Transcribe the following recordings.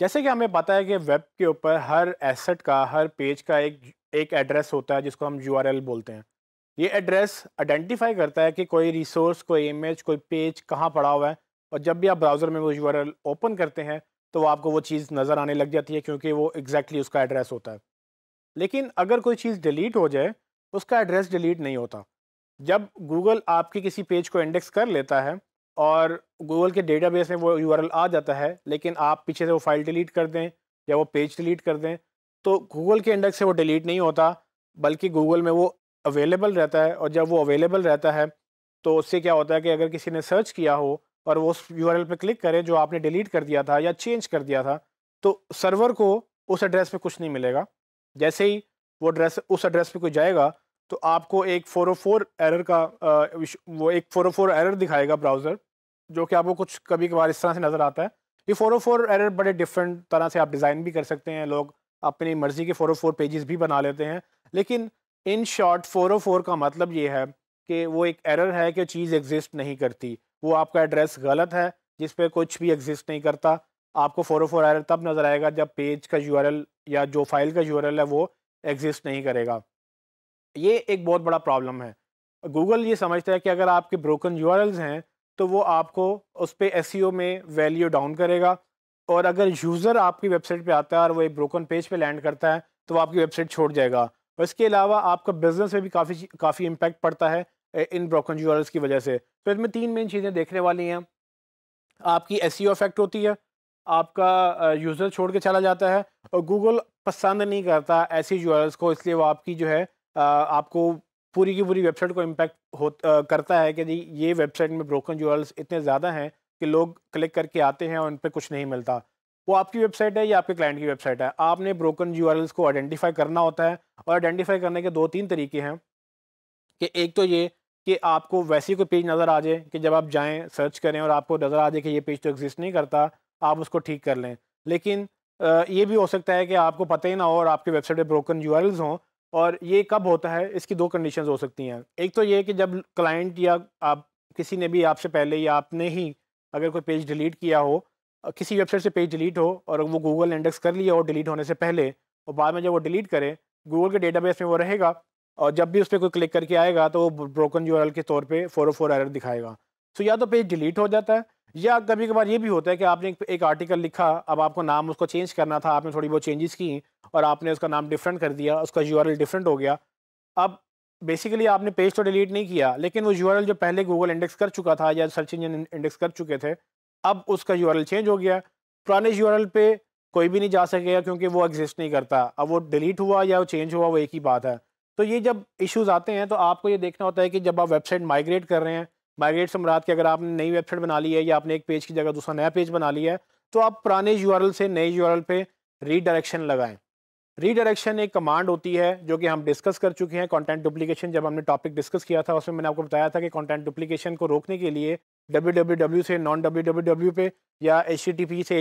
जैसे कि हमें पता है कि वेब के ऊपर हर एसेट का हर पेज का एक एक एड्रेस होता है जिसको हम यू बोलते हैं ये एड्रेस आइडेंटिफाई करता है कि कोई रिसोर्स कोई इमेज कोई पेज कहाँ पड़ा हुआ है और जब भी आप ब्राउज़र में वो यू ओपन करते हैं तो आपको वो चीज़ नज़र आने लग जाती है क्योंकि वो एग्जैक्टली exactly उसका एड्रेस होता है लेकिन अगर कोई चीज़ डिलीट हो जाए उसका एड्रेस डिलीट नहीं होता जब गूगल आपके किसी पेज को इंडेक्स कर लेता है और गूगल के डेटाबेस में वो यू आ जाता है लेकिन आप पीछे से वो फाइल डिलीट कर दें या वो पेज डिलीट कर दें तो गूगल के इंडेक्स से वो डिलीट नहीं होता बल्कि गूगल में वो अवेलेबल रहता है और जब वो अवेलेबल रहता है तो उससे क्या होता है कि अगर किसी ने सर्च किया हो और वो उस यू पे क्लिक करे जो आपने डिलीट कर दिया था या चेंज कर दिया था तो सर्वर को उस एड्रेस पे कुछ नहीं मिलेगा जैसे ही वो एड्रेस उस एड्रेस पे कोई जाएगा तो आपको एक फोर एरर oh का वो एक फोर एरर oh दिखाएगा ब्राउज़र जो कि आपको कुछ कभी कभार इस तरह से नज़र आता है ये फोर फोर एरर बड़े डिफरेंट तरह से आप डिज़ाइन भी कर सकते हैं लोग अपनी मर्ज़ी के फोर फोर पेजेस भी बना लेते हैं लेकिन इन शॉर्ट फोर फोर का मतलब ये है कि वो एक एरर है कि चीज़ एग्जिस्ट नहीं करती वो आपका एड्रेस गलत है जिस पर कुछ भी एग्जिस्ट नहीं करता आपको फोर फोर एरर तब नज़र आएगा जब पेज का यू या जो फाइल का यू है वो एग्जिस्ट नहीं करेगा ये एक बहुत बड़ा प्रॉब्लम है गूगल ये समझता है कि अगर आपके ब्रोकन यू हैं तो वो आपको उस पर एस e में वैल्यू डाउन करेगा और अगर यूज़र आपकी वेबसाइट पे आता है और वो एक ब्रोकन पेज पे लैंड करता है तो वो आपकी वेबसाइट छोड़ जाएगा और इसके अलावा आपका बिजनेस पे भी काफ़ी काफ़ी इम्पैक्ट पड़ता है इन ब्रोकन यू की वजह से तो इसमें तीन मेन चीज़ें देखने वाली हैं आपकी एस इफेक्ट e होती है आपका यूज़र छोड़ के चला जाता है और गूगल पसंद नहीं करता ऐसी यू को इसलिए वो आपकी जो है आपको पूरी की पूरी वेबसाइट को इम्पैक्ट हो आ, करता है कि जी ये वेबसाइट में ब्रोकन यूआरएल्स इतने ज़्यादा हैं कि लोग क्लिक करके आते हैं और उन पर कुछ नहीं मिलता वो आपकी वेबसाइट है या आपके क्लाइंट की वेबसाइट है आपने ब्रोकन यू को आइडेंटिफाई करना होता है और आइडेंटिफाई करने के दो तीन तरीके हैं कि एक तो ये कि आपको वैसे कोई पेज नज़र आ जाए कि जब आप जाएं सर्च करें और आपको नज़र आ जाए कि ये पेज तो एग्जिस्ट नहीं करता आप उसको ठीक कर लें लेकिन ये भी हो सकता है कि आपको पता ही ना हो और आपकी वेबसाइट पर ब्रोकन यू हों और ये कब होता है इसकी दो कंडीशंस हो सकती हैं एक तो ये कि जब क्लाइंट या आप किसी ने भी आपसे पहले या आपने ही अगर कोई पेज डिलीट किया हो किसी वेबसाइट से पेज डिलीट हो और वो गूगल इंडेक्स कर लिया हो डिलीट होने से पहले और बाद में जब वो डिलीट करे गूगल के डेटाबेस में वो रहेगा और जब भी उस पर कोई क्लिक करके आएगा तो वो ब्रोकन यू के तौर पर फोर फोर एरर दिखाएगा सो या तो पेज डिलीट हो जाता है या कभी कभार ये भी होता है कि आपने एक, एक आर्टिकल लिखा अब आपको नाम उसको चेंज करना था आपने थोड़ी बहुत चेंजेस की और आपने उसका नाम डिफरेंट कर दिया उसका यू डिफरेंट हो गया अब बेसिकली आपने पेज तो डिलीट नहीं किया लेकिन वो यू जो पहले गूगल इंडेक्स कर चुका था या सर्च इंजन इंडेक्स कर चुके थे अब उसका यू चेंज हो गया पुराने यू पे कोई भी नहीं जा सकेगा क्योंकि वो एग्जिस्ट नहीं करता अब वो डिलीट हुआ या वो चेंज हुआ वो एक ही बात है तो ये जब इश्यूज आते हैं तो आपको ये देखना होता है कि जब आप वेबसाइट माइग्रेट कर रहे हैं माइग्रेट से मुराद के अगर आपने नई वेबसाइट बना ली है या आपने एक पेज की जगह दूसरा नया पेज बना लिया है तो आप पुराने यू से नए यू पे रीडायरेक्शन लगाएं रीडायरेक्शन एक कमांड होती है जो कि हम डिस्कस कर चुके हैं कंटेंट डुप्लीकेशन जब हमने टॉपिक डिस्कस किया था उसमें मैंने आपको बताया था कि कंटेंट डुप्लीकेशन को रोकने के लिए डब्ल्यू से नॉन डब्ल्यू पे या एच से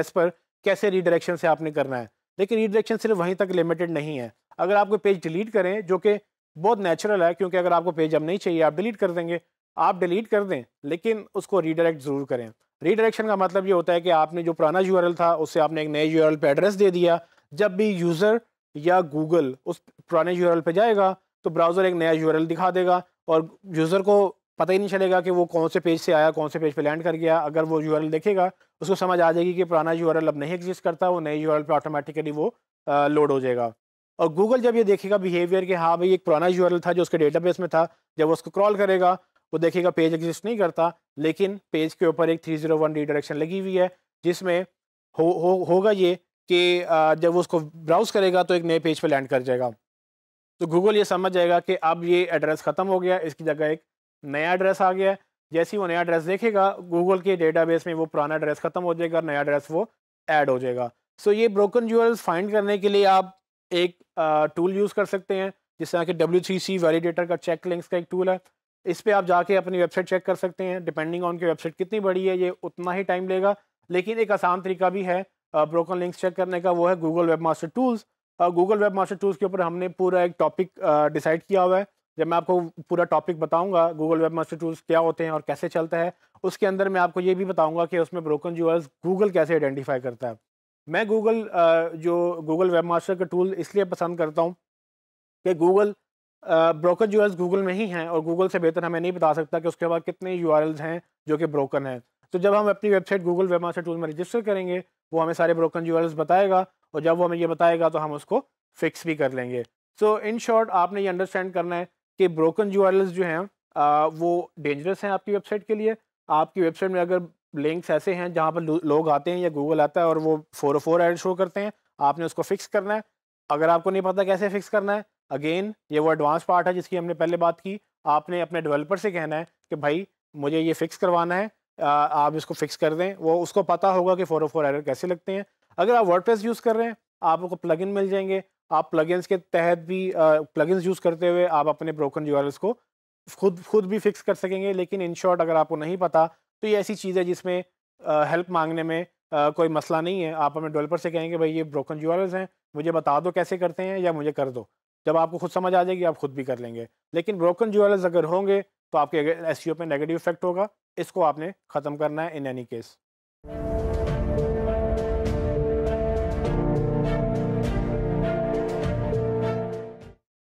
एच पर कैसे रीडायरेक्शन से आपने करना है लेकिन रीडायरेक्शन सिर्फ वहीं तक लिमिटेड नहीं है अगर आपको पेज डिलीट करें जो कि बहुत नेचुरल है क्योंकि अगर आपको पेज अब नहीं चाहिए आप डिलीट कर देंगे आप डिलीट कर दें लेकिन उसको रीडायरेक्ट ज़रूर करें रीडायरेक्शन का मतलब ये होता है कि आपने जो पुराना यू था उससे आपने एक नए यू पे एड्रेस दे दिया जब भी यूज़र या गूगल उस पुराने यू पे जाएगा तो ब्राउज़र एक नया यू दिखा देगा और यूज़र को पता ही नहीं चलेगा कि वो कौन से पेज से आया कौन से पेज पे लैंड कर गया अगर वो यू देखेगा उसको समझ आ जाएगी कि पुराना यू अब नहीं एग्जिस्ट करता वो नए यू पे ऑटोमेटिकली वो लोड हो जाएगा और गूगल जब ये देखेगा बिहेवियर कि हाँ भाई एक पुराना यू था जो उसके डेटाबेस में था जब वो उसको क्रॉल करेगा वो देखेगा पेज एग्जिस्ट नहीं करता लेकिन पेज के ऊपर एक थ्री जीरो वन लगी हुई है जिसमें हो, हो होगा ये कि जब वो उसको ब्राउज़ करेगा तो एक नए पेज पर लैंड कर जाएगा तो गूगल ये समझ जाएगा कि अब ये एड्रेस ख़त्म हो गया इसकी जगह एक नया एड्रेस आ गया है जैसे ही वो नया एड्रेस देखेगा गूगल के डेटाबेस में वो पुराना एड्रेस ख़त्म हो जाएगा नया एड्रेस वो ऐड हो जाएगा सो ये ब्रोकन ज्वेल्स फाइंड करने के लिए आप एक टूल यूज़ कर सकते हैं जिस तरह के डब्ल्यू सी वैलिडेटर का चेक लिंक्स का एक टूल है इस पर आप जाके अपनी वेबसाइट चेक कर सकते हैं डिपेंडिंग ऑन की वेबसाइट कितनी बड़ी है ये उतना ही टाइम लेगा लेकिन एक आसान तरीका भी है ब्रोकन लिंक्स चेक करने का वो है Google webmaster tools Google webmaster tools के ऊपर हमने पूरा एक टॉपिक डिसाइड किया हुआ है जब मैं आपको पूरा टॉपिक बताऊंगा गूगल वेब मास्टर टूल्स क्या होते हैं और कैसे चलता है उसके अंदर मैं आपको ये भी बताऊंगा कि उसमें ब्रोकन जूअर्स गूगल कैसे आइडेंटिफाई करता है मैं गूगल जो गूगल वेब मास्टर का टूल इसलिए पसंद करता हूँ कि गूगल ब्रोकन जूअर्स गूगल में ही हैं और गूगल से बेहतर हमें नहीं बता सकता कि उसके बाद कितने यू हैं जो कि ब्रोकन हैं तो जब हम अपनी website Google webmaster tool में रजिस्टर करेंगे वो हमें सारे ब्रोकन यू बताएगा और जब वो हमें ये बताएगा तो हम उसको फिक्स भी कर लेंगे सो इन शॉर्ट आपने ये अंडरस्टैंड करना है कि ब्रोकन यू जो हैं वो डेंजरस हैं आपकी वेबसाइट के लिए आपकी वेबसाइट में अगर लिंक्स ऐसे हैं जहाँ पर लोग आते हैं या गूगल आता है और वो फोर फोर एड शो करते हैं आपने उसको फिक्स करना है अगर आपको नहीं पता कैसे फिक्स करना है अगेन ये वो एडवांस पार्ट है जिसकी हमने पहले बात की आपने अपने डेवलपर से कहना है कि भाई मुझे ये फिक्स करवाना है आप इसको फिक्स कर दें वो उसको पता होगा कि फोर फोर एरर कैसे लगते हैं अगर आप वर्ड यूज़ कर रहे हैं आपको प्लगइन मिल जाएंगे आप प्लगइन्स के तहत भी प्लगइन्स यूज़ करते हुए आप अपने ब्रोकन यू को खुद खुद भी फिक्स कर सकेंगे लेकिन इन शॉर्ट अगर आपको नहीं पता तो ये ऐसी चीज़ है जिसमें हेल्प मांगने में आ, कोई मसला नहीं है आप अपने डेवलपर से कहेंगे भाई ये ब्रोकन यू हैं मुझे बता दो कैसे करते हैं या मुझे कर दो जब आपको खुद समझ आ जाएगी आप खुद भी कर लेंगे लेकिन ब्रोकन यू अगर होंगे तो आपके एस e पे नेगेटिव इफेक्ट होगा इसको आपने ख़त्म करना है इन एनी केस